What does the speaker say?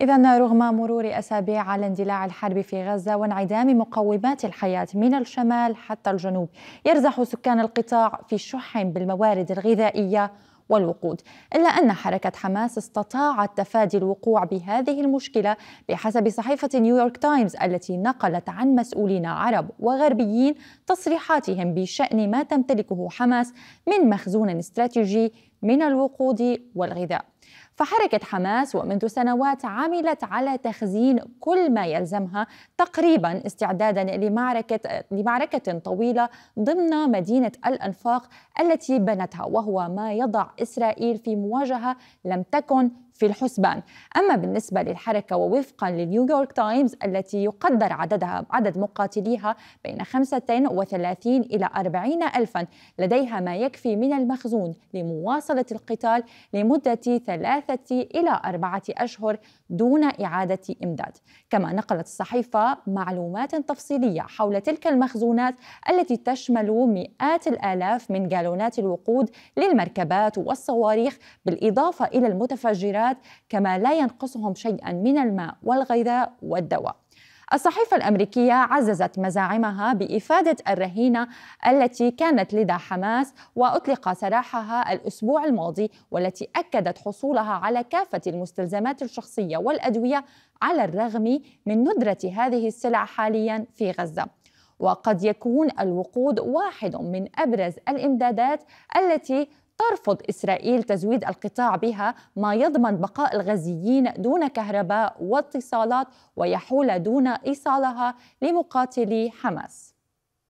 إذا رغم مرور أسابيع على اندلاع الحرب في غزة وانعدام مقومات الحياة من الشمال حتى الجنوب يرزح سكان القطاع في شح بالموارد الغذائية والوقود إلا أن حركة حماس استطاعت تفادي الوقوع بهذه المشكلة بحسب صحيفة نيويورك تايمز التي نقلت عن مسؤولين عرب وغربيين تصريحاتهم بشأن ما تمتلكه حماس من مخزون استراتيجي من الوقود والغذاء فحركة حماس ومنذ سنوات عملت على تخزين كل ما يلزمها تقريبا استعدادا لمعركة لمعركة طويلة ضمن مدينة الأنفاق التي بنتها وهو ما يضع إسرائيل في مواجهة لم تكن في الحسبان أما بالنسبة للحركة ووفقا لنيويورك تايمز التي يقدر عددها عدد مقاتليها بين 35 إلى 40 ألفا لديها ما يكفي من المخزون لمواصلة القتال لمدة ثلاثة إلى أربعة أشهر دون إعادة إمداد كما نقلت الصحيفة معلومات تفصيلية حول تلك المخزونات التي تشمل مئات الآلاف من جالونات الوقود للمركبات والصواريخ بالإضافة إلى المتفجرات كما لا ينقصهم شيئا من الماء والغذاء والدواء الصحيفة الأمريكية عززت مزاعمها بإفادة الرهينة التي كانت لدى حماس وأطلق سراحها الأسبوع الماضي والتي أكدت حصولها على كافة المستلزمات الشخصية والأدوية على الرغم من ندرة هذه السلع حاليا في غزة وقد يكون الوقود واحد من أبرز الإمدادات التي ترفض إسرائيل تزويد القطاع بها ما يضمن بقاء الغزيين دون كهرباء واتصالات ويحول دون إيصالها لمقاتلي حماس